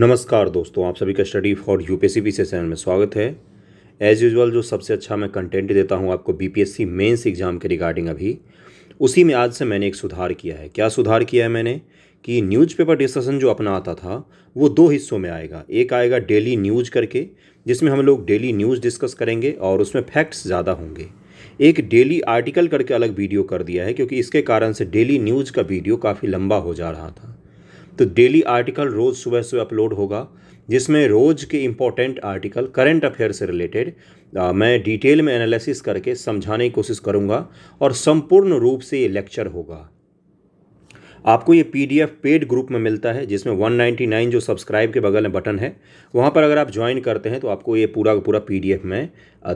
नमस्कार दोस्तों आप सभी का study for U P channel में स्वागत है एज़ यूजल जो सबसे अच्छा मैं कंटेंट देता हूँ आपको बीपीएससी मेंस एग्ज़ाम के रिगार्डिंग अभी उसी में आज से मैंने एक सुधार किया है क्या सुधार किया है मैंने कि न्यूज़पेपर डिस्कशन जो अपना आता था वो दो हिस्सों में आएगा एक आएगा डेली न्यूज करके जिसमें हम लोग डेली न्यूज़ डिस्कस करेंगे और उसमें फैक्ट्स ज़्यादा होंगे एक डेली आर्टिकल करके अलग वीडियो कर दिया है क्योंकि इसके कारण से डेली न्यूज़ का वीडियो काफ़ी लंबा हो जा रहा था तो डेली आर्टिकल रोज़ सुबह सुबह अपलोड होगा जिसमें रोज़ के इम्पॉर्टेंट आर्टिकल करंट अफेयर से रिलेटेड मैं डिटेल में एनालिसिस करके समझाने की कोशिश करूँगा और संपूर्ण रूप से ये लेक्चर होगा आपको ये पीडीएफ पेड ग्रुप में मिलता है जिसमें 199 जो सब्सक्राइब के बगल में बटन है वहाँ पर अगर आप ज्वाइन करते हैं तो आपको ये पूरा का पूरा पीडीएफ मैं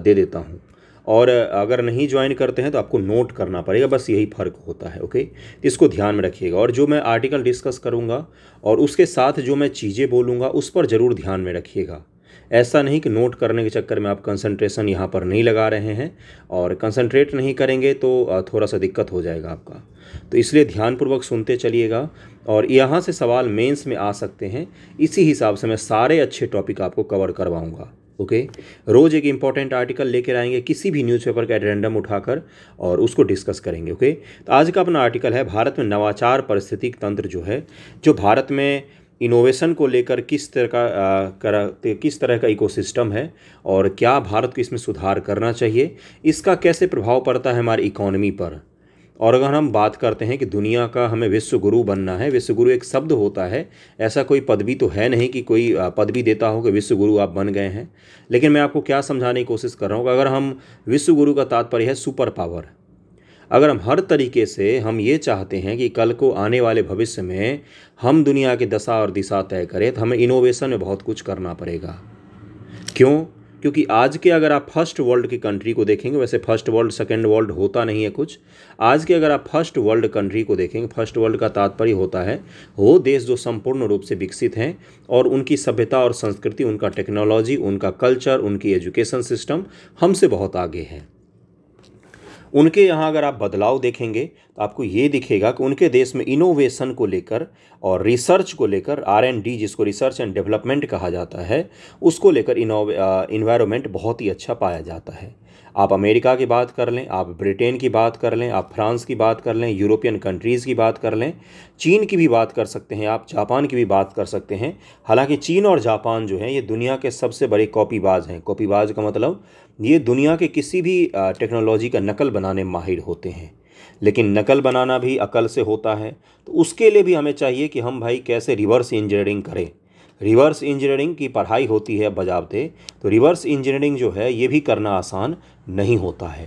दे देता हूँ और अगर नहीं ज्वाइन करते हैं तो आपको नोट करना पड़ेगा बस यही फ़र्क होता है ओके तो इसको ध्यान में रखिएगा और जो मैं आर्टिकल डिस्कस करूँगा और उसके साथ जो मैं चीज़ें बोलूँगा उस पर ज़रूर ध्यान में रखिएगा ऐसा नहीं कि नोट करने के चक्कर में आप कंसंट्रेशन यहाँ पर नहीं लगा रहे हैं और कंसंट्रेट नहीं करेंगे तो थोड़ा सा दिक्कत हो जाएगा आपका तो इसलिए ध्यानपूर्वक सुनते चलिएगा और यहाँ से सवाल मेंस में आ सकते हैं इसी हिसाब से मैं सारे अच्छे टॉपिक आपको कवर करवाऊँगा ओके रोज़ एक इंपॉर्टेंट आर्टिकल लेकर आएंगे किसी भी न्यूज़पेपर का एडेंडम उठाकर और उसको डिस्कस करेंगे ओके तो आज का अपना आर्टिकल है भारत में नवाचार परिस्थितिक तंत्र जो है जो भारत में इनोवेशन को लेकर किस तरह का आ, कर, किस तरह का इकोसिस्टम है और क्या भारत को इसमें सुधार करना चाहिए इसका कैसे प्रभाव पड़ता है हमारी इकोनॉमी पर और अगर हम बात करते हैं कि दुनिया का हमें विश्व गुरु बनना है विश्व गुरु एक शब्द होता है ऐसा कोई पदवी तो है नहीं कि कोई पदवी देता हो कि विश्व गुरु आप बन गए हैं लेकिन मैं आपको क्या समझाने की कोशिश कर रहा हूँ अगर हम विश्व गुरु का तात्पर्य है सुपर पावर अगर हम हर तरीके से हम ये चाहते हैं कि कल को आने वाले भविष्य में हम दुनिया की दशा और दिशा तय करें तो हमें इनोवेशन में बहुत कुछ करना पड़ेगा क्यों क्योंकि आज के अगर आप फर्स्ट वर्ल्ड की कंट्री को देखेंगे वैसे फर्स्ट वर्ल्ड सेकेंड वर्ल्ड होता नहीं है कुछ आज के अगर आप फर्स्ट वर्ल्ड कंट्री को देखेंगे फर्स्ट वर्ल्ड का तात्पर्य होता है वो देश जो संपूर्ण रूप से विकसित हैं और उनकी सभ्यता और संस्कृति उनका टेक्नोलॉजी उनका कल्चर उनकी एजुकेशन सिस्टम हमसे बहुत आगे हैं उनके यहाँ अगर आप बदलाव देखेंगे तो आपको ये दिखेगा कि उनके देश में इनोवेशन को लेकर और रिसर्च को लेकर आर एंड डी जिसको रिसर्च एंड डेवलपमेंट कहा जाता है उसको लेकर इन्वायरमेंट बहुत ही अच्छा पाया जाता है आप अमेरिका की बात कर लें आप ब्रिटेन की बात कर लें आप फ्रांस की बात कर लें यूरोपियन कंट्रीज़ की बात कर लें चीन की भी बात कर सकते हैं आप जापान की भी बात कर सकते हैं हालांकि चीन और जापान जो है ये दुनिया के सबसे बड़े कॉपीबाज हैं कॉपीबाज का मतलब ये दुनिया के किसी भी टेक्नोलॉजी का नकल बनाने माहिर होते हैं लेकिन नकल बनाना भी अकल से होता है तो उसके लिए भी हमें चाहिए कि हम भाई कैसे रिवर्स इंजीनियरिंग करें रिवर्स इंजीनियरिंग की पढ़ाई होती है बजावते तो रिवर्स इंजीनियरिंग जो है ये भी करना आसान नहीं होता है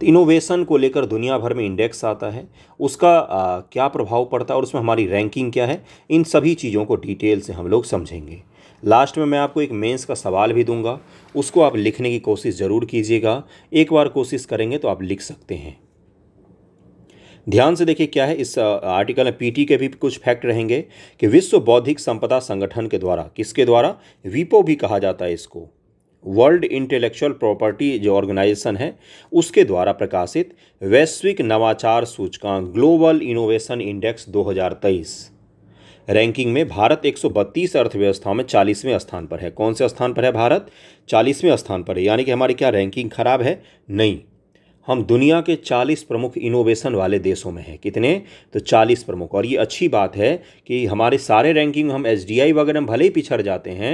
तो इनोवेशन को लेकर दुनिया भर में इंडेक्स आता है उसका आ, क्या प्रभाव पड़ता है और उसमें हमारी रैंकिंग क्या है इन सभी चीज़ों को डिटेल से हम लोग समझेंगे लास्ट में मैं आपको एक मेंस का सवाल भी दूंगा उसको आप लिखने की कोशिश ज़रूर कीजिएगा एक बार कोशिश करेंगे तो आप लिख सकते हैं ध्यान से देखिए क्या है इस आर्टिकल में पीटी के भी कुछ फैक्ट रहेंगे कि विश्व बौद्धिक संपदा संगठन के द्वारा किसके द्वारा वीपो भी कहा जाता है इसको वर्ल्ड इंटेलेक्चुअल प्रॉपर्टी जो ऑर्गेनाइजेशन है उसके द्वारा प्रकाशित वैश्विक नवाचार सूचकांक ग्लोबल इनोवेशन इंडेक्स 2023 रैंकिंग में भारत 132 अर्थव्यवस्थाओं में 40वें स्थान पर है कौन से स्थान पर है भारत 40वें स्थान पर है यानी कि हमारी क्या रैंकिंग खराब है नहीं हम दुनिया के 40 प्रमुख इनोवेशन वाले देशों में हैं कितने तो 40 प्रमुख और ये अच्छी बात है कि हमारे सारे रैंकिंग हम एस वगैरह भले ही पिछड़ जाते हैं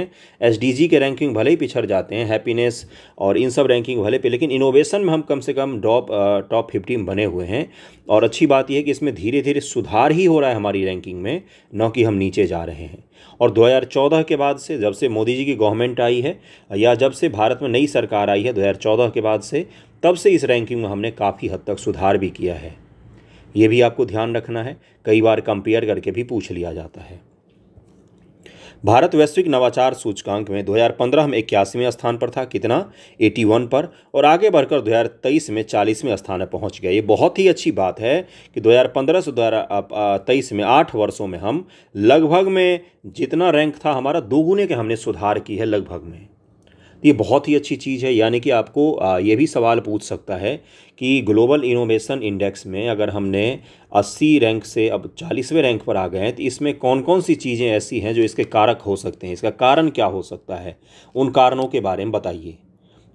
एस के रैंकिंग भले ही पिछड़ जाते हैं हैप्पीनेस और इन सब रैंकिंग भले पे लेकिन इनोवेशन में हम कम से कम टॉप टॉप फिफ्टी में बने हुए हैं और अच्छी बात यह है कि इसमें धीरे धीरे सुधार ही हो रहा है हमारी रैंकिंग में न कि हम नीचे जा रहे हैं और 2014 के बाद से जब से मोदी जी की गवर्नमेंट आई है या जब से भारत में नई सरकार आई है 2014 के बाद से तब से इस रैंकिंग में हमने काफ़ी हद तक सुधार भी किया है ये भी आपको ध्यान रखना है कई बार कंपेयर करके भी पूछ लिया जाता है भारत वैश्विक नवाचार सूचकांक में 2015 में इक्यासीवें स्थान पर था कितना 81 पर और आगे बढ़कर 2023 में 40वें स्थान पर पहुंच गए ये बहुत ही अच्छी बात है कि 2015 से तेईस में आठ वर्षों में हम लगभग में जितना रैंक था हमारा दोगुने के हमने सुधार की है लगभग में तो ये बहुत ही अच्छी चीज़ है यानी कि आपको ये भी सवाल पूछ सकता है कि ग्लोबल इनोवेशन इंडेक्स में अगर हमने 80 रैंक से अब 40वें रैंक पर आ गए हैं तो इसमें कौन कौन सी चीज़ें ऐसी हैं जो इसके कारक हो सकते हैं इसका कारण क्या हो सकता है उन कारणों के बारे में बताइए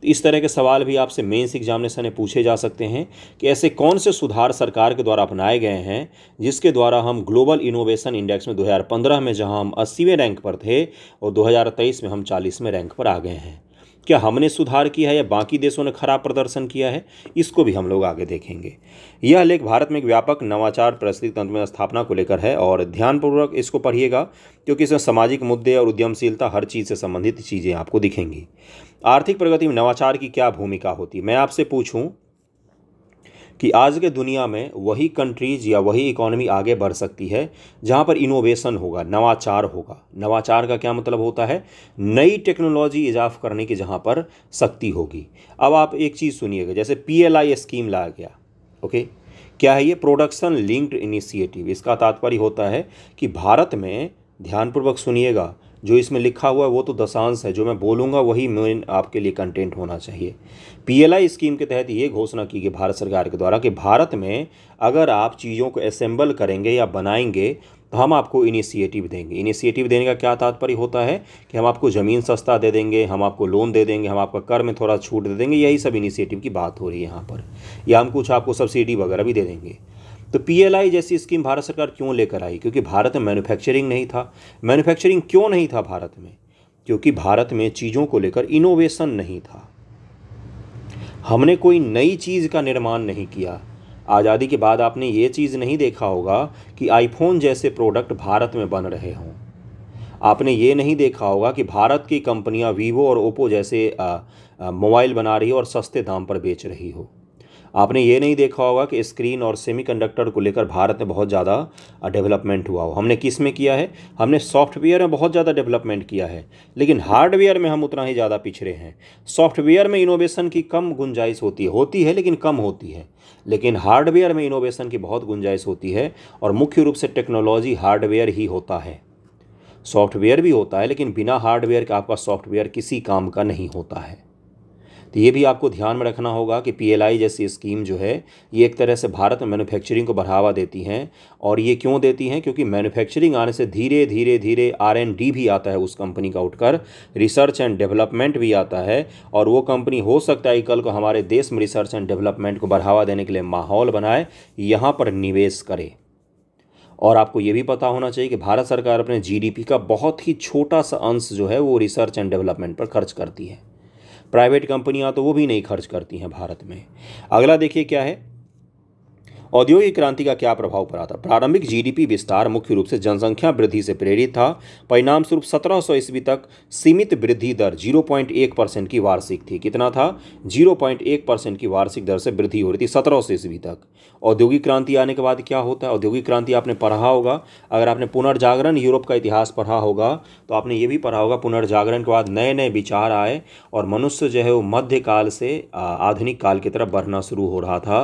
तो इस तरह के सवाल भी आपसे मेंस एग्जामिनेशन में पूछे जा सकते हैं कि ऐसे कौन से सुधार सरकार के द्वारा अपनाए गए हैं जिसके द्वारा हम ग्लोबल इनोवेशन इंडेक्स में 2015 में जहां हम 80वें रैंक पर थे और 2023 में हम 40वें रैंक पर आ गए हैं क्या हमने सुधार किया है या बाकी देशों ने खराब प्रदर्शन किया है इसको भी हम लोग आगे देखेंगे यह लेख भारत में एक व्यापक नवाचार प्रस्तुत तंत्र में स्थापना को लेकर है और ध्यानपूर्वक इसको पढ़िएगा क्योंकि इसमें सामाजिक मुद्दे और उद्यमशीलता हर चीज़ से संबंधित चीज़ें आपको दिखेंगी आर्थिक प्रगति में नवाचार की क्या भूमिका होती है मैं आपसे पूछूँ कि आज के दुनिया में वही कंट्रीज या वही इकोनॉमी आगे बढ़ सकती है जहाँ पर इनोवेशन होगा नवाचार होगा नवाचार का क्या मतलब होता है नई टेक्नोलॉजी इजाफ करने की जहाँ पर शक्ति होगी अब आप एक चीज़ सुनिएगा जैसे पी स्कीम लाया गया ओके क्या है ये प्रोडक्शन लिंक्ड इनिशिएटिव इसका तात्पर्य होता है कि भारत में ध्यानपूर्वक सुनिएगा जो इसमें लिखा हुआ है वो तो दशांश है जो मैं बोलूँगा वही मेन आपके लिए कंटेंट होना चाहिए पीएलआई स्कीम के तहत ये घोषणा की गई भारत सरकार के द्वारा कि भारत में अगर आप चीज़ों को असेंबल करेंगे या बनाएंगे तो हम आपको इनिशिएटिव देंगे इनिशिएटिव देने का क्या तात्पर्य होता है कि हम आपको ज़मीन सस्ता दे देंगे हम आपको लोन दे देंगे हम आपका कर में थोड़ा छूट दे देंगे यही सब इनिशिएटिव की बात हो रही है यहाँ पर या हम कुछ आपको सब्सिडी वगैरह भी दे देंगे तो पीएलआई जैसी स्कीम भारत सरकार क्यों लेकर आई क्योंकि भारत में मैन्युफैक्चरिंग नहीं था मैन्युफैक्चरिंग क्यों नहीं था भारत में क्योंकि भारत में चीज़ों को लेकर इनोवेशन नहीं था हमने कोई नई चीज़ का निर्माण नहीं किया आज़ादी के बाद आपने ये चीज़ नहीं देखा होगा कि आईफोन जैसे प्रोडक्ट भारत में बन रहे हों आपने ये नहीं देखा होगा कि भारत की कंपनियां वीवो और ओप्पो जैसे मोबाइल बना रही हो और सस्ते दाम पर बेच रही हो आपने ये नहीं देखा होगा कि स्क्रीन और सेमीकंडक्टर को लेकर भारत में बहुत ज़्यादा डेवलपमेंट हुआ हो हमने किस में किया है हमने सॉफ्टवेयर में बहुत ज़्यादा डेवलपमेंट किया है लेकिन हार्डवेयर में हम उतना ही ज़्यादा पिछड़े हैं सॉफ्टवेयर में इनोवेशन की कम गुंजाइश होती है होती है लेकिन कम होती है लेकिन हार्डवेयर में इनोवेशन की बहुत गुंजाइश होती है और मुख्य रूप से टेक्नोलॉजी हार्डवेयर ही होता है सॉफ्टवेयर भी होता है लेकिन बिना हार्डवेयर के आपका सॉफ्टवेयर किसी काम का नहीं होता है तो ये भी आपको ध्यान में रखना होगा कि पीएलआई जैसी स्कीम जो है ये एक तरह से भारत में मैन्युफैक्चरिंग को बढ़ावा देती हैं और ये क्यों देती हैं क्योंकि मैन्युफैक्चरिंग आने से धीरे धीरे धीरे आर एंड डी भी आता है उस कंपनी का उठकर रिसर्च एंड डेवलपमेंट भी आता है और वो कंपनी हो सकता है कल को हमारे देश में रिसर्च एंड डेवलपमेंट को बढ़ावा देने के लिए माहौल बनाए यहाँ पर निवेश करे और आपको ये भी पता होना चाहिए कि भारत सरकार अपने जीडीपी का बहुत ही छोटा सा अंश जो है वो रिसर्च एंड डेवलपमेंट पर खर्च करती है प्राइवेट कंपनियां तो वो भी नहीं खर्च करती हैं भारत में अगला देखिए क्या है औद्योगिक क्रांति का क्या प्रभाव पड़ा था प्रारंभिक जीडीपी विस्तार मुख्य रूप से जनसंख्या वृद्धि से प्रेरित था परिणाम स्वरूप सत्रह सौ ईस्वी तक सीमित वृद्धि दर 0.1 परसेंट की वार्षिक थी कितना था 0.1 परसेंट की वार्षिक दर से वृद्धि हो रही थी सत्रह सौ ईस्वी तक औद्योगिक क्रांति आने के बाद क्या होता है औद्योगिक क्रांति आपने पढ़ा होगा अगर आपने पुनर्जागरण यूरोप का इतिहास पढ़ा होगा तो आपने ये भी पढ़ा होगा पुनर्जागरण के बाद नए नए विचार आए और मनुष्य जो है वो मध्यकाल से आधुनिक काल की तरफ बढ़ना शुरू हो रहा था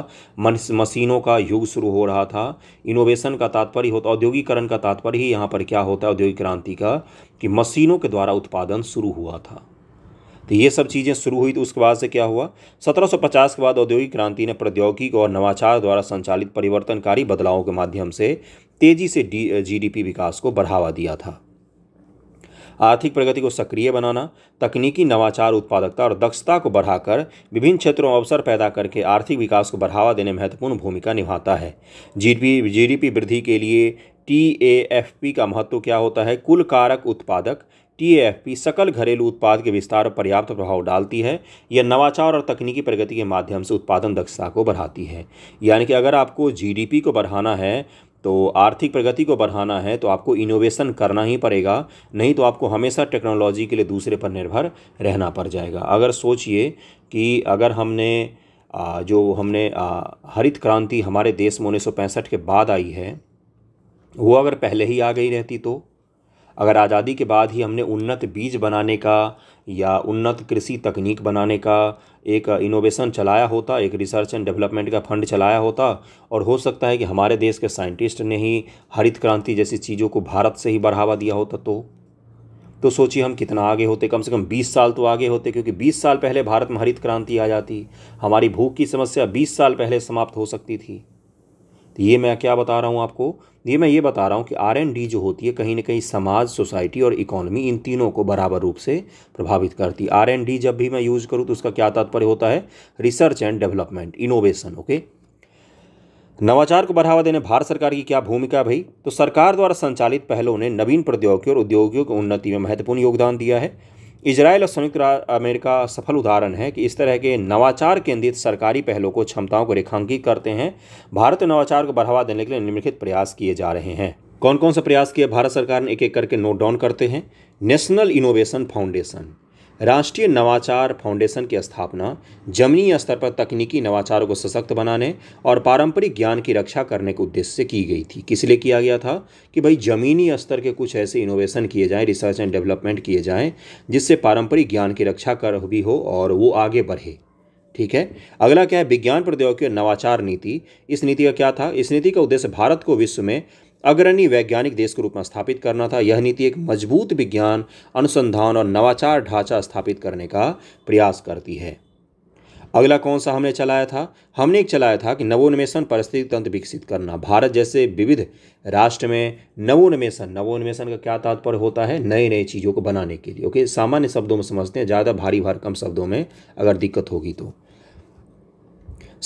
मशीनों का युग शुरू हो रहा था इनोवेशन का तात्पर्य होता औद्योगिकरण का तात्पर्य ही यहाँ पर क्या होता है औद्योगिक क्रांति का कि मशीनों के द्वारा उत्पादन शुरू हुआ था तो ये सब चीज़ें शुरू हुई तो उसके बाद से क्या हुआ 1750 के बाद औद्योगिक क्रांति ने प्रौद्योगिक और नवाचार द्वारा संचालित परिवर्तनकारी बदलावों के माध्यम से तेजी से जीडीपी विकास को बढ़ावा दिया था आर्थिक प्रगति को सक्रिय बनाना तकनीकी नवाचार उत्पादकता और दक्षता को बढ़ाकर विभिन्न क्षेत्रों में अवसर पैदा करके आर्थिक विकास को बढ़ावा देने में महत्वपूर्ण भूमिका निभाता है जीडीपी जीडीपी वृद्धि के लिए टी ए एफ पी का महत्व क्या होता है कुल कारक उत्पादक टीएफपी सकल घरेलू उत्पाद के विस्तार पर पर्याप्त प्रभाव डालती है यह नवाचार और तकनीकी प्रगति के माध्यम से उत्पादन दक्षता को बढ़ाती है यानी कि अगर आपको जीडीपी को बढ़ाना है तो आर्थिक प्रगति को बढ़ाना है तो आपको इनोवेशन करना ही पड़ेगा नहीं तो आपको हमेशा टेक्नोलॉजी के लिए दूसरे पर निर्भर रहना पड़ जाएगा अगर सोचिए कि अगर हमने जो हमने हरित क्रांति हमारे देश में उन्नीस के बाद आई है वो अगर पहले ही आ गई रहती तो अगर आज़ादी के बाद ही हमने उन्नत बीज बनाने का या उन्नत कृषि तकनीक बनाने का एक इनोवेशन चलाया होता एक रिसर्च एंड डेवलपमेंट का फंड चलाया होता और हो सकता है कि हमारे देश के साइंटिस्ट ने ही हरित क्रांति जैसी चीज़ों को भारत से ही बढ़ावा दिया होता तो तो सोचिए हम कितना आगे होते कम से कम 20 साल तो आगे होते क्योंकि 20 साल पहले भारत में हरित क्रांति आ जाती हमारी भूख की समस्या 20 साल पहले समाप्त हो सकती थी तो ये मैं क्या बता रहा हूँ आपको ये मैं ये बता रहा हूँ कि आर एन डी जो होती है कहीं ना कहीं समाज सोसाइटी और इकोनॉमी इन तीनों को बराबर रूप से प्रभावित करती है आर एंड डी जब भी मैं यूज़ करूँ तो उसका क्या तात्पर्य होता है research and development innovation okay नवाचार को बढ़ावा देने भारत सरकार की क्या भूमिका है भाई तो सरकार द्वारा संचालित पहलों ने नवीन प्रौद्योगिकी और उद्योगियों की उन्नति में महत्वपूर्ण योगदान दिया है इजराइल और संयुक्त अमेरिका सफल उदाहरण है कि इस तरह के नवाचार केंद्रित सरकारी पहलों को क्षमताओं को रेखांकित करते हैं भारत नवाचार को बढ़ावा देने के लिए निम्नलिखित प्रयास किए जा रहे हैं कौन कौन से प्रयास किए भारत सरकार ने एक एक करके नोट डाउन करते हैं नेशनल इनोवेशन फाउंडेशन राष्ट्रीय नवाचार फाउंडेशन की स्थापना जमीनी स्तर पर तकनीकी नवाचारों को सशक्त बनाने और पारंपरिक ज्ञान की रक्षा करने के उद्देश्य से की गई थी किस लिए किया गया था कि भाई जमीनी स्तर के कुछ ऐसे इनोवेशन किए जाएँ रिसर्च एंड डेवलपमेंट किए जाएँ जिससे पारंपरिक ज्ञान की रक्षा कर भी हो और वो आगे बढ़े ठीक है अगला क्या है विज्ञान प्रौद्योगिकी और नवाचार नीति इस नीति का क्या था इस नीति का उद्देश्य भारत को विश्व में अग्रणी वैज्ञानिक देश के रूप में स्थापित करना था यह नीति एक मजबूत विज्ञान अनुसंधान और नवाचार ढांचा स्थापित करने का प्रयास करती है अगला कौन सा हमने चलाया था हमने एक चलाया था कि नवोन्मेषण परिस्थिति तंत्र विकसित करना भारत जैसे विविध राष्ट्र में नवोन्मेषण नवोन्मेषण का क्या तात्पर्य होता है नए नए चीज़ों को बनाने के लिए ओके सामान्य शब्दों में समझते हैं ज़्यादा भारी भार कम शब्दों में अगर दिक्कत होगी तो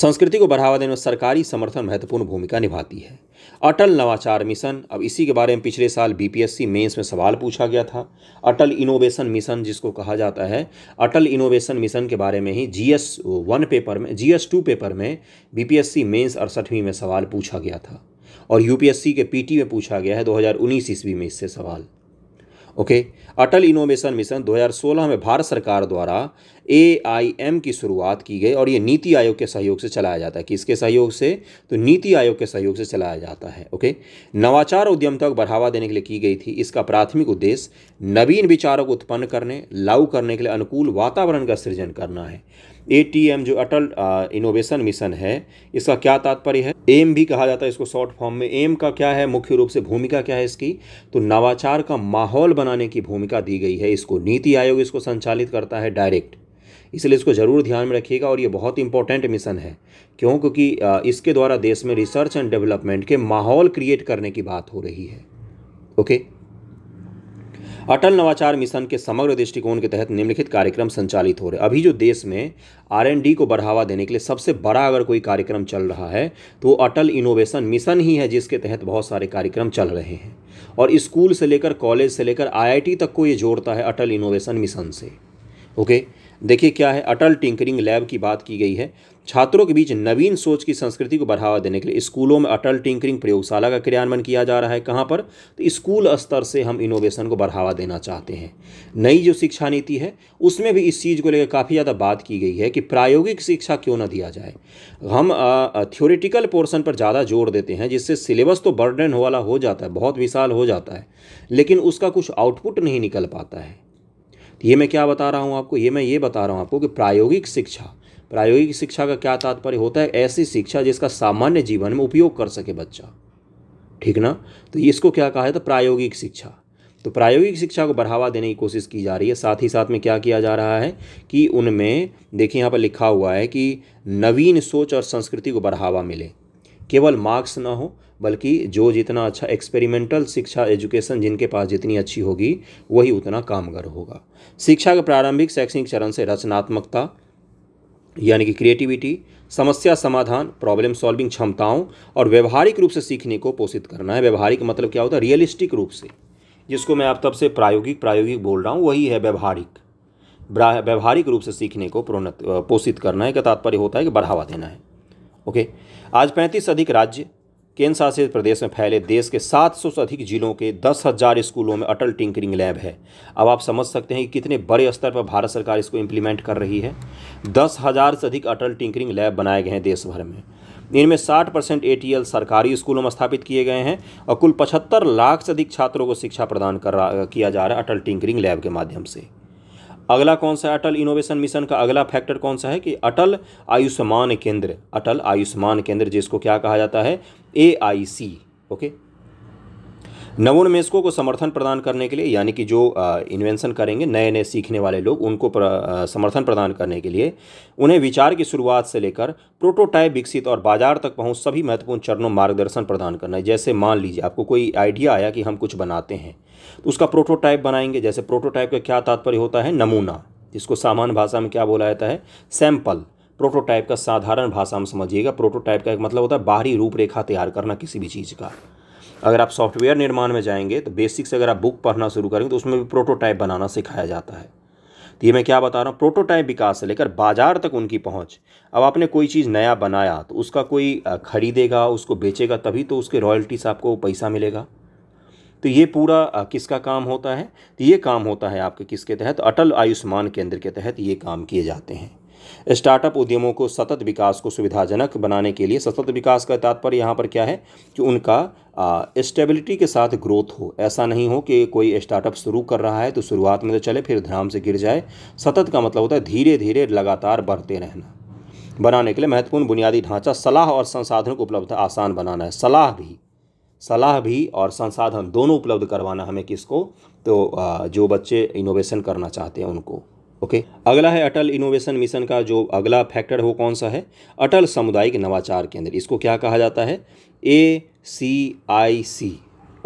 संस्कृति को बढ़ावा देने में सरकारी समर्थन महत्वपूर्ण भूमिका निभाती है अटल नवाचार मिशन अब इसी के बारे में पिछले साल बीपीएससी मेंस में सवाल पूछा गया था अटल इनोवेशन मिशन जिसको कहा जाता है अटल इनोवेशन मिशन के बारे में ही जीएस वन पेपर में जीएस टू पेपर में बीपीएससी मेंस अड़सठवीं में सवाल पूछा गया था और यूपीएससी के पीटी में पूछा गया है 2019 ईस्वी में इससे सवाल okay okay? Atal innovation mission 2016 में भारत सरकार द्वारा ए की शुरुआत की गई और ये नीति आयोग के सहयोग से चलाया जाता है किसके सहयोग से तो नीति आयोग के सहयोग से चलाया जाता है ओके नवाचार उद्यम को बढ़ावा देने के लिए की गई थी इसका प्राथमिक उद्देश्य नवीन विचारों को उत्पन्न करने लागू करने के लिए अनुकूल वातावरण का सृजन करना है ए जो अटल इनोवेशन मिशन है इसका क्या तात्पर्य है एम भी कहा जाता है इसको शॉर्ट फॉर्म में एम का क्या है मुख्य रूप से भूमिका क्या है इसकी तो नवाचार का माहौल बनाने की भूमिका भूमिका दी गई है इसको नीति आयोग इसको संचालित करता है डायरेक्ट इसलिए इसको ज़रूर ध्यान में रखिएगा और ये बहुत इंपॉर्टेंट मिशन है क्यों क्योंकि इसके द्वारा देश में रिसर्च एंड डेवलपमेंट के माहौल क्रिएट करने की बात हो रही है ओके अटल नवाचार मिशन के समग्र दृष्टिकोण के तहत निम्नलिखित कार्यक्रम संचालित हो रहे अभी जो देश में आरएनडी को बढ़ावा देने के लिए सबसे बड़ा अगर कोई कार्यक्रम चल रहा है तो अटल इनोवेशन मिशन ही है जिसके तहत बहुत सारे कार्यक्रम चल रहे हैं और स्कूल से लेकर कॉलेज से लेकर आईआईटी तक को ये जोड़ता है अटल इनोवेशन मिशन से ओके देखिए क्या है अटल टिंकरिंग लैब की बात की गई है छात्रों के बीच नवीन सोच की संस्कृति को बढ़ावा देने के लिए स्कूलों में अटल टिंकरिंग प्रयोगशाला का क्रियान्वयन किया जा रहा है कहाँ पर तो स्कूल स्तर से हम इनोवेशन को बढ़ावा देना चाहते हैं नई जो शिक्षा नीति है उसमें भी इस चीज़ को लेकर काफ़ी ज़्यादा बात की गई है कि प्रायोगिक शिक्षा क्यों ना दिया जाए हम थ्योरेटिकल पोर्सन पर ज़्यादा जोर देते हैं जिससे सिलेबस तो बर्डन वाला हो जाता है बहुत विशाल हो जाता है लेकिन उसका कुछ आउटपुट नहीं निकल पाता है ये मैं क्या बता रहा हूँ आपको ये मैं ये बता रहा हूँ आपको कि प्रायोगिक शिक्षा प्रायोगिक शिक्षा का क्या तात्पर्य होता है ऐसी शिक्षा जिसका सामान्य जीवन में उपयोग कर सके बच्चा ठीक ना तो इसको क्या कहा जाता है प्रायोगिक शिक्षा तो प्रायोगिक शिक्षा को बढ़ावा देने की कोशिश की जा रही है साथ ही साथ में क्या किया जा रहा है कि उनमें देखिए यहाँ पर लिखा हुआ है कि नवीन सोच और संस्कृति को बढ़ावा मिले केवल मार्क्स ना हो बल्कि जो जितना अच्छा एक्सपेरिमेंटल शिक्षा एजुकेशन जिनके पास जितनी अच्छी होगी वही उतना कामगर होगा शिक्षा के प्रारंभिक शैक्षणिक चरण से रचनात्मकता यानी कि क्रिएटिविटी समस्या समाधान प्रॉब्लम सॉल्विंग क्षमताओं और व्यवहारिक रूप से सीखने को पोषित करना है व्यवहारिक मतलब क्या होता है रियलिस्टिक रूप से जिसको मैं आप तब से प्रायोगिक प्रायोगिक बोल रहा हूँ वही है व्यवहारिक व्यवहारिक रूप से सीखने को प्रोन्नत पोषित करना है का तात्पर्य होता है कि बढ़ावा देना है ओके आज पैंतीस अधिक राज्य केंद्र शासित प्रदेश में फैले देश के 700 से अधिक जिलों के दस हज़ार स्कूलों में अटल टिंकरिंग लैब है अब आप समझ सकते हैं कि कितने बड़े स्तर पर भारत सरकार इसको इम्प्लीमेंट कर रही है दस हज़ार से अधिक अटल टिंकरिंग लैब बनाए गए हैं देश भर में इनमें 60 परसेंट ए टी सरकारी स्कूलों में स्थापित किए गए हैं और कुल पचहत्तर लाख से अधिक छात्रों को शिक्षा प्रदान कर किया जा रहा है अटल टिंकरिंग लैब के माध्यम से अगला कौन सा है अटल इनोवेशन मिशन का अगला फैक्टर कौन सा है कि अटल आयुष्मान केंद्र अटल आयुष्मान केंद्र जिसको क्या कहा जाता है ए आई सी ओके नवोन्मेषकों को समर्थन प्रदान करने के लिए यानी कि जो इन्वेंशन करेंगे नए नए सीखने वाले लोग उनको प्र, आ, समर्थन प्रदान करने के लिए उन्हें विचार की शुरुआत से लेकर प्रोटोटाइप विकसित और बाजार तक पहुंच सभी महत्वपूर्ण चरणों मार्गदर्शन प्रदान करना है जैसे मान लीजिए आपको कोई आइडिया आया कि हम कुछ बनाते हैं तो उसका प्रोटोटाइप बनाएंगे जैसे प्रोटोटाइप का क्या तात्पर्य होता है नमूना जिसको सामान्य भाषा में क्या बोला जाता है सैम्पल प्रोटोटाइप का साधारण भाषा में समझिएगा प्रोटोटाइप का एक मतलब होता है बाहरी रूपरेखा तैयार करना किसी भी चीज़ का अगर आप सॉफ्टवेयर निर्माण में जाएंगे तो बेसिक्स अगर आप बुक पढ़ना शुरू करेंगे तो उसमें भी प्रोटोटाइप बनाना सिखाया जाता है तो ये मैं क्या बता रहा हूँ प्रोटोटाइप विकास से लेकर बाजार तक उनकी पहुँच अब आपने कोई चीज़ नया बनाया तो उसका कोई खरीदेगा उसको बेचेगा तभी तो उसके रॉयल्टीस आपको पैसा मिलेगा तो ये पूरा किसका काम होता है तो ये काम होता है आपके किसके तहत अटल आयुष्मान केंद्र के तहत ये काम किए जाते हैं स्टार्टअप उद्यमों को सतत विकास को सुविधाजनक बनाने के लिए सतत विकास का तात्पर्य यहाँ पर क्या है कि उनका स्टेबिलिटी के साथ ग्रोथ हो ऐसा नहीं हो कि कोई स्टार्टअप शुरू कर रहा है तो शुरुआत में तो चले फिर धाम से गिर जाए सतत का मतलब होता है धीरे धीरे लगातार बढ़ते रहना बनाने के लिए महत्वपूर्ण बुनियादी ढांचा सलाह और संसाधन को उपलब्ध आसान बनाना है सलाह भी सलाह भी और संसाधन दोनों उपलब्ध करवाना हमें किसको तो जो बच्चे इनोवेशन करना चाहते हैं उनको ओके अगला है अटल इनोवेशन मिशन का जो अगला फैक्टर है वो कौन सा है अटल सामुदायिक नवाचार केंद्र इसको क्या कहा जाता है ए सी आई सी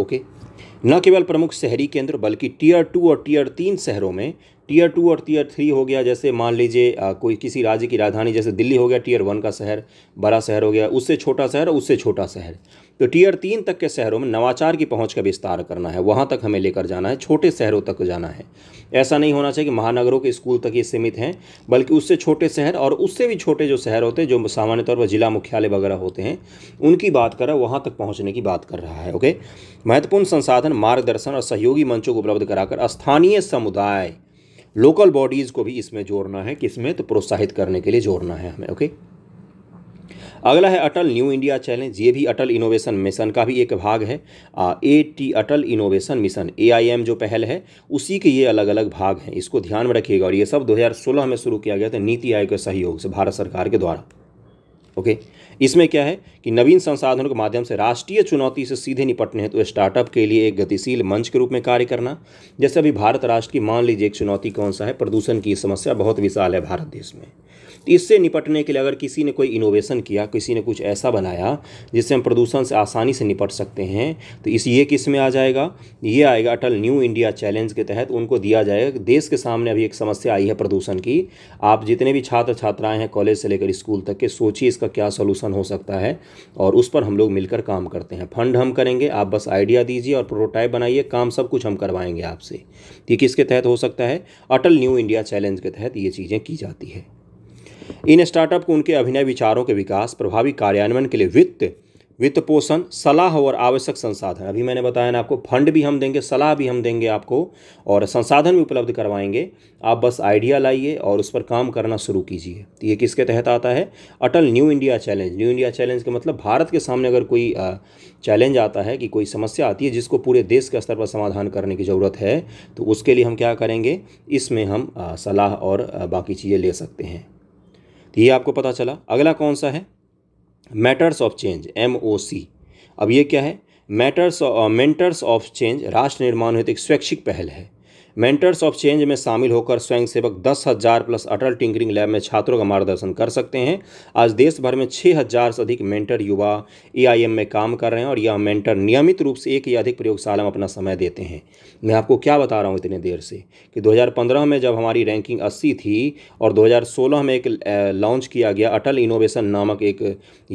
ओके न केवल प्रमुख शहरी केंद्र बल्कि टीयर टू और टीयर तीन शहरों में टीयर टू और टीयर थ्री हो गया जैसे मान लीजिए कोई किसी राज्य की राजधानी जैसे दिल्ली हो गया टीयर वन का शहर बड़ा शहर हो गया उससे छोटा शहर और उससे छोटा शहर तो टीयर तीन तक के शहरों में नवाचार की पहुंच का विस्तार करना है वहां तक हमें लेकर जाना है छोटे शहरों तक जाना है ऐसा नहीं होना चाहिए कि महानगरों के स्कूल तक ही सीमित हैं बल्कि उससे छोटे शहर और उससे भी छोटे जो शहर होते हैं जो सामान्य तौर पर जिला मुख्यालय वगैरह होते हैं उनकी बात करें वहाँ तक पहुँचने की बात कर रहा है ओके महत्वपूर्ण संसाधन मार्गदर्शन और सहयोगी मंचों को उपलब्ध कराकर स्थानीय समुदाय लोकल बॉडीज़ को भी इसमें जोड़ना है किसमें तो प्रोत्साहित करने के लिए जोड़ना है हमें ओके अगला है अटल न्यू इंडिया चैलेंज ये भी अटल इनोवेशन मिशन का भी एक भाग है A T Atal innovation mission A I M जो पहल है उसी के ये अलग अलग भाग हैं इसको ध्यान में रखिएगा और ये सब 2016 में शुरू किया गया था नीति आयोग के सहयोग से भारत सरकार के द्वारा ओके इसमें क्या है कि नवीन संसाधनों के माध्यम से राष्ट्रीय चुनौती से सीधे निपटने हैं तो स्टार्टअप के लिए एक गतिशील मंच के रूप में कार्य करना जैसे अभी भारत राष्ट्र की मान लीजिए एक चुनौती कौन सा है प्रदूषण की समस्या बहुत विशाल है भारत देश में तो इससे निपटने के लिए अगर किसी ने कोई इनोवेशन किया किसी ने कुछ ऐसा बनाया जिससे हम प्रदूषण से आसानी से निपट सकते हैं तो इस ये किस में आ जाएगा ये आएगा अटल न्यू इंडिया चैलेंज के तहत उनको दिया जाएगा देश के सामने अभी एक समस्या आई है प्रदूषण की आप जितने भी छात्र छात्राएँ हैं कॉलेज से लेकर स्कूल तक के सोचिए इसका क्या सोलूशन हो सकता है और उस पर हम लोग मिलकर काम करते हैं फंड हम करेंगे आप बस आइडिया दीजिए और प्रोटोटाइप बनाइए काम सब कुछ हम करवाएंगे आपसे ये किसके तहत हो सकता है अटल न्यू इंडिया चैलेंज के तहत ये चीज़ें की जाती है इन स्टार्टअप को उनके अभिनय विचारों के विकास प्रभावी कार्यान्वयन के लिए वित्त वित्त पोषण सलाह और आवश्यक संसाधन अभी मैंने बताया ना आपको फंड भी हम देंगे सलाह भी हम देंगे आपको और संसाधन भी उपलब्ध करवाएंगे आप बस आइडिया लाइए और उस पर काम करना शुरू कीजिए तो ये किसके तहत आता है Atal new India challenge new India challenge का मतलब भारत के सामने अगर कोई चैलेंज आता है कि कोई समस्या आती है जिसको पूरे देश के स्तर पर समाधान करने की ज़रूरत है तो उसके लिए हम क्या करेंगे इसमें हम सलाह और बाकी चीज़ें ले सकते हैं तो ये आपको पता चला अगला कौन सा है matters of change M O C अब ये क्या है मैटर्स मेंटर्स ऑफ चेंज राष्ट्र निर्माण हेतु एक स्वैच्छिक पहल है मेंटर्स ऑफ चेंज में शामिल होकर स्वयंसेवक दस हज़ार प्लस अटल टिंकरिंग लैब में छात्रों का मार्गदर्शन कर सकते हैं आज देश भर में छः हज़ार से अधिक मेंटर युवा ए e में काम कर रहे हैं और यह मेंटर नियमित रूप से एक या अधिक प्रयोगशाला में अपना समय देते हैं मैं आपको क्या बता रहा हूँ इतने देर से कि दो में जब हमारी रैंकिंग अस्सी थी और दो में एक लॉन्च किया गया अटल इनोवेशन नामक एक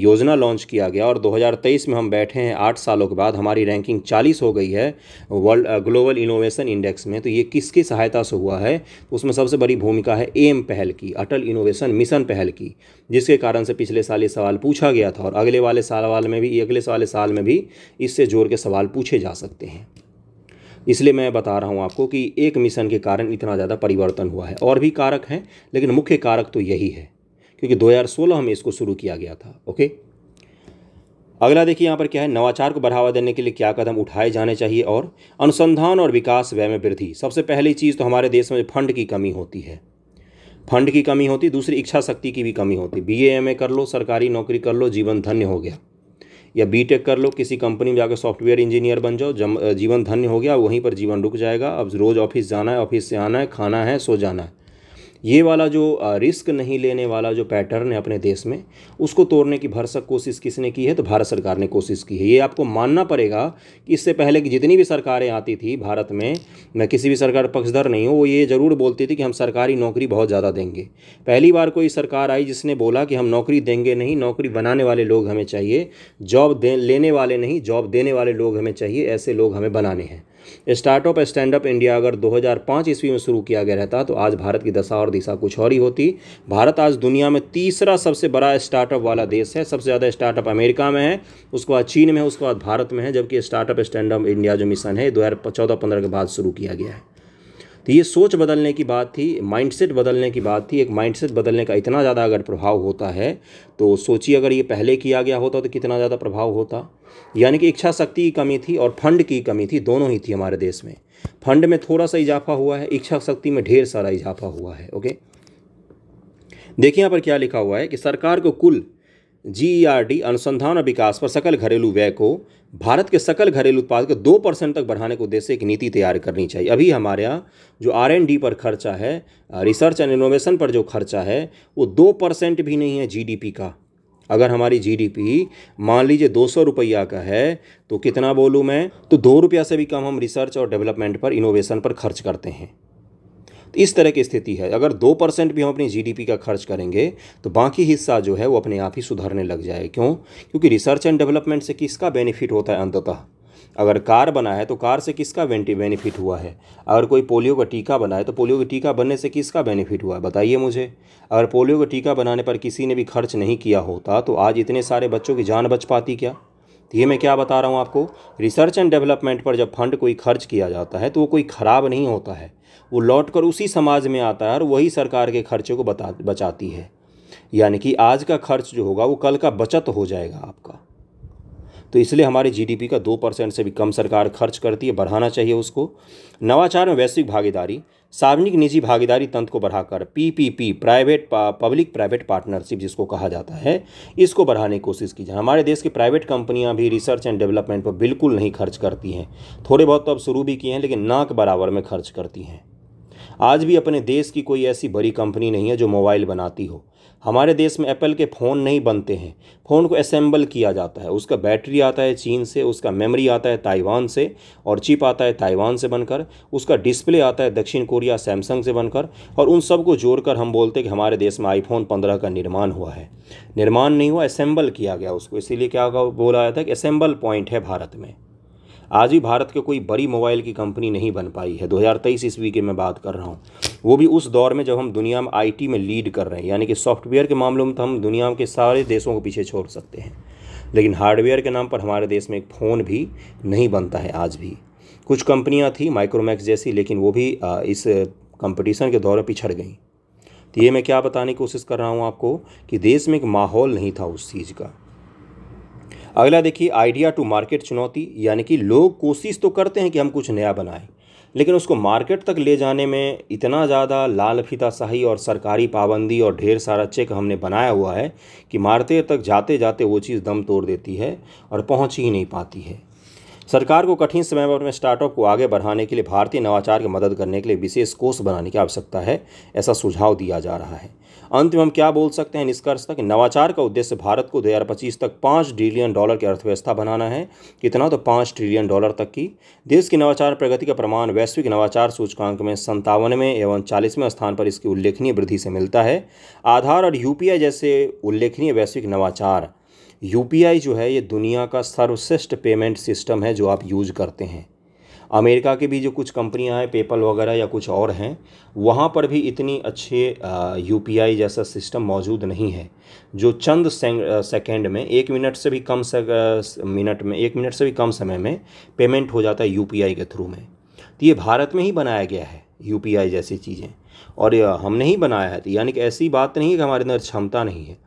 योजना लॉन्च किया गया और दो में हम बैठे हैं आठ सालों के बाद हमारी रैंकिंग चालीस हो गई है वर्ल्ड ग्लोबल इनोवेशन इंडेक्स में तो ये किसकी सहायता से हुआ है तो उसमें सबसे बड़ी भूमिका है एम पहल की अटल इनोवेशन मिशन पहल की जिसके कारण से पिछले साल ये सवाल पूछा गया था और अगले वाले साल वाले में भी अगले वाले साल में भी इससे जोड़ के सवाल पूछे जा सकते हैं इसलिए मैं बता रहा हूँ आपको कि एक मिशन के कारण इतना ज़्यादा परिवर्तन हुआ है और भी कारक हैं लेकिन मुख्य कारक तो यही है क्योंकि 2016 में इसको शुरू किया गया था ओके अगला देखिए यहाँ पर क्या है नवाचार को बढ़ावा देने के लिए क्या कदम उठाए जाने चाहिए और अनुसंधान और विकास व्यय में वृद्धि सबसे पहली चीज़ तो हमारे देश में फंड की कमी होती है फंड की कमी होती दूसरी इच्छा शक्ति की भी कमी होती बी एम ए कर लो सरकारी नौकरी कर लो जीवन धन्य हो गया या बी टेक कर लो किसी कंपनी में जाकर सॉफ्टवेयर इंजीनियर बन जाओ जीवन धन्य हो गया वहीं पर जीवन रुक जाएगा अब रोज़ ऑफिस जाना है ऑफिस से आना है खाना है सो जाना है ये वाला जो रिस्क नहीं लेने वाला जो पैटर्न है अपने देश में उसको तोड़ने की भरसक कोशिश किसने की है तो भारत सरकार ने कोशिश की है ये आपको मानना पड़ेगा कि इससे पहले की जितनी भी सरकारें आती थी भारत में मैं किसी भी सरकार पक्षधर नहीं हूँ वो ये ज़रूर बोलती थी कि हम सरकारी नौकरी बहुत ज़्यादा देंगे पहली बार कोई सरकार आई जिसने बोला कि हम नौकरी देंगे नहीं नौकरी बनाने वाले लोग हमें चाहिए जॉब लेने वाले नहीं जॉब देने वाले लोग हमें चाहिए ऐसे लोग हमें बनाने हैं स्टार्टअप स्टैंड अप इंडिया अगर 2005 ईस्वी में शुरू किया गया रहता तो आज भारत की दशा और दिशा कुछ और ही होती भारत आज दुनिया में तीसरा सबसे बड़ा स्टार्टअप वाला देश है सबसे ज़्यादा स्टार्टअप अमेरिका में है उसके बाद चीन में है उसके बाद भारत में है जबकि स्टार्टअप स्टैंड अप इंडिया जो मिशन है दो हज़ार के बाद शुरू किया गया है तो ये सोच बदलने की बात थी माइंडसेट बदलने की बात थी एक माइंडसेट बदलने का इतना ज़्यादा अगर प्रभाव होता है तो सोचिए अगर ये पहले किया गया होता तो कितना ज़्यादा प्रभाव होता यानी कि इच्छा शक्ति की कमी थी और फंड की कमी थी दोनों ही थी हमारे देश में फंड में थोड़ा सा इजाफा हुआ है इच्छा शक्ति में ढेर सारा इजाफा हुआ है ओके देखिए यहाँ पर क्या लिखा हुआ है कि सरकार को कुल जी e अनुसंधान और विकास पर सकल घरेलू व्यय को भारत के सकल घरेलू उत्पाद को दो परसेंट तक बढ़ाने के उद्देश्य एक नीति तैयार करनी चाहिए अभी हमारे यहाँ जो आर एन डी पर खर्चा है रिसर्च एंड इनोवेशन पर जो खर्चा है वो दो परसेंट भी नहीं है जीडीपी का अगर हमारी जीडीपी मान लीजिए दो सौ रुपया का है तो कितना बोलूँ मैं तो दो रुपया से भी कम हम रिसर्च और डेवलपमेंट पर इनोवेशन पर खर्च करते हैं तो इस तरह की स्थिति है अगर दो परसेंट भी हम अपनी जीडीपी का खर्च करेंगे तो बाकी हिस्सा जो है वो अपने आप ही सुधरने लग जाए क्यों क्योंकि रिसर्च एंड डेवलपमेंट से किसका बेनिफिट होता है अंततः अगर कार बना है तो कार से किसका बेनिफिट हुआ है अगर कोई पोलियो का टीका बना है तो पोलियो का टीका बनने से किसका बेनिफिट हुआ है बताइए मुझे अगर पोलियो का टीका बनाने पर किसी ने भी खर्च नहीं किया होता तो आज इतने सारे बच्चों की जान बच पाती क्या तो ये मैं क्या बता रहा हूँ आपको रिसर्च एंड डेवलपमेंट पर जब फंड कोई खर्च किया जाता है तो वो कोई ख़राब नहीं होता है वो लौट कर उसी समाज में आता है और वही सरकार के खर्चे को बता बचाती है यानी कि आज का खर्च जो होगा वो कल का बचत हो जाएगा आपका तो इसलिए हमारे जीडीपी का दो परसेंट से भी कम सरकार खर्च करती है बढ़ाना चाहिए उसको नवाचार में वैश्विक भागीदारी सार्वजनिक निजी भागीदारी तंत्र को बढ़ाकर PPP private public private partnership जिसको कहा जाता है इसको बढ़ाने की कोशिश की जाए हमारे देश की प्राइवेट कंपनियां भी रिसर्च एंड डेवलपमेंट पर बिल्कुल नहीं खर्च करती हैं थोड़े बहुत तो अब शुरू भी किए हैं लेकिन नाक बराबर में खर्च करती हैं आज भी अपने देश की कोई ऐसी बड़ी कंपनी नहीं है जो मोबाइल बनाती हो हमारे देश में एप्पल के फ़ोन नहीं बनते हैं फ़ोन को असेंबल किया जाता है उसका बैटरी आता है चीन से उसका मेमोरी आता है ताइवान से और चिप आता है ताइवान से बनकर उसका डिस्प्ले आता है दक्षिण कोरिया सैमसंग से बनकर और उन सबको जोड़कर हम बोलते हैं कि हमारे देश में आईफोन पंद्रह का निर्माण हुआ है निर्माण नहीं हुआ असेंबल किया गया उसको इसीलिए क्या बोला जाता है कि असेंबल पॉइंट है भारत में आज ही भारत के कोई बड़ी मोबाइल की कंपनी नहीं बन पाई है 2023 ईस्वी की मैं बात कर रहा हूँ वो भी उस दौर में जब हम दुनिया में आईटी में लीड कर रहे हैं यानी कि सॉफ्टवेयर के मामलों में तो हम दुनिया के सारे देशों को पीछे छोड़ सकते हैं लेकिन हार्डवेयर के नाम पर हमारे देश में एक फ़ोन भी नहीं बनता है आज भी कुछ कंपनियाँ थी माइक्रोमैक्स जैसी लेकिन वो भी इस कंपटीशन के में पिछड़ गई तो ये मैं क्या बताने की कोशिश कर रहा हूँ आपको कि देश में एक माहौल नहीं था उस चीज़ का अगला देखिए आइडिया टू मार्केट चुनौती यानी कि लोग कोशिश तो करते हैं कि हम कुछ नया बनाएं लेकिन उसको मार्केट तक ले जाने में इतना ज़्यादा लाल फीताशाही और सरकारी पाबंदी और ढेर सारा चेक हमने बनाया हुआ है कि मारते तक जाते जाते वो चीज़ दम तोड़ देती है और पहुँच ही नहीं पाती है सरकार को कठिन समय पर अपने स्टार्टअप को आगे बढ़ाने के लिए भारतीय नवाचार की मदद करने के लिए विशेष कोष बनाने की आवश्यकता है ऐसा सुझाव दिया जा रहा है अंत में हम क्या बोल सकते हैं निष्कर्ष तक नवाचार का उद्देश्य भारत को पच्चीस तक पाँच ट्रिलियन डॉलर की अर्थव्यवस्था बनाना है कितना तो पाँच ट्रिलियन डॉलर तक की देश की नवाचार प्रगति का प्रमाण वैश्विक नवाचार सूचकांक में संतावनवें एवं चालीसवें स्थान पर इसकी उल्लेखनीय वृद्धि से मिलता है आधार और यू जैसे उल्लेखनीय वैश्विक नवाचार यू जो है ये दुनिया का सर्वश्रेष्ठ पेमेंट सिस्टम है जो आप यूज करते हैं अमेरिका की भी जो कुछ कंपनियां हैं पेपल वगैरह या कुछ और हैं वहाँ पर भी इतनी अच्छे यू जैसा सिस्टम मौजूद नहीं है जो चंद सेकेंड में एक मिनट से भी कम से मिनट में एक मिनट से भी कम समय में पेमेंट हो जाता है यू के थ्रू में तो ये भारत में ही बनाया गया है यू जैसी चीज़ें और हमने ही बनाया है तो यानी कि ऐसी बात नहीं है कि हमारे अंदर क्षमता नहीं है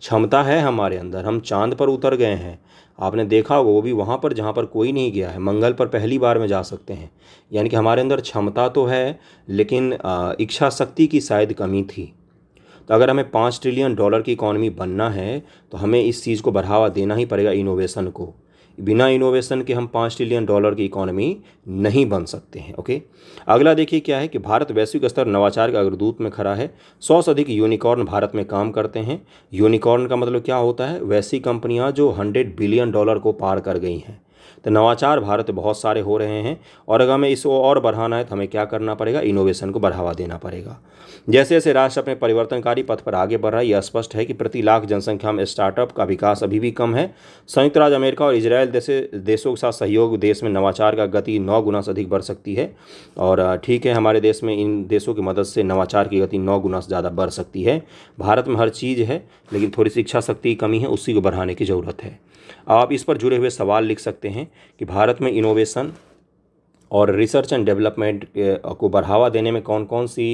क्षमता है हमारे अंदर हम चांद पर उतर गए हैं आपने देखा होगा वो भी वहाँ पर जहाँ पर कोई नहीं गया है मंगल पर पहली बार में जा सकते हैं यानी कि हमारे अंदर क्षमता तो है लेकिन इच्छा शक्ति की शायद कमी थी तो अगर हमें पाँच ट्रिलियन डॉलर की इकॉनमी बनना है तो हमें इस चीज़ को बढ़ावा देना ही पड़ेगा इनोवेशन को बिना इनोवेशन के हम पाँच ट्रिलियन डॉलर की इकोनॉमी नहीं बन सकते हैं ओके अगला देखिए क्या है कि भारत वैश्विक स्तर नवाचार के अग्रदूत में खड़ा है सौ से अधिक यूनिकॉर्न भारत में काम करते हैं यूनिकॉर्न का मतलब क्या होता है वैसी कंपनियाँ जो हंड्रेड बिलियन डॉलर को पार कर गई हैं तो नवाचार भारत बहुत सारे हो रहे हैं और अगर हमें इसको और बढ़ाना है तो हमें क्या करना पड़ेगा इनोवेशन को बढ़ावा देना पड़ेगा जैसे जैसे राष्ट्र अपने परिवर्तनकारी पथ पर आगे बढ़ रहा है यह स्पष्ट है कि प्रति लाख जनसंख्या में स्टार्टअप का विकास अभी भी कम है संयुक्त राज्य अमेरिका और इसराइल जैसे देशों के साथ सहयोग देश में नवाचार का गति नौ गुना से अधिक बढ़ सकती है और ठीक है हमारे देश में इन देशों की मदद से नवाचार की गति नौ गुना से ज़्यादा बढ़ सकती है भारत में हर चीज़ है लेकिन थोड़ी शिक्षा शक्ति की कमी है उसी को बढ़ाने की ज़रूरत है आप इस पर जुड़े हुए सवाल लिख सकते हैं कि भारत में इनोवेशन और रिसर्च एंड डेवलपमेंट को बढ़ावा देने में कौन कौन सी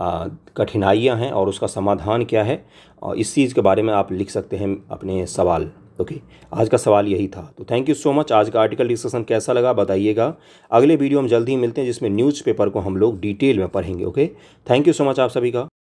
कठिनाइयां हैं और उसका समाधान क्या है और इस चीज़ के बारे में आप लिख सकते हैं अपने सवाल ओके आज का सवाल यही था तो थैंक यू सो मच आज का आर्टिकल डिस्कशन कैसा लगा बताइएगा अगले वीडियो हम जल्दी ही मिलते हैं जिसमें न्यूज़पेपर को हम लोग डिटेल में पढ़ेंगे okay thank you so much आप सभी का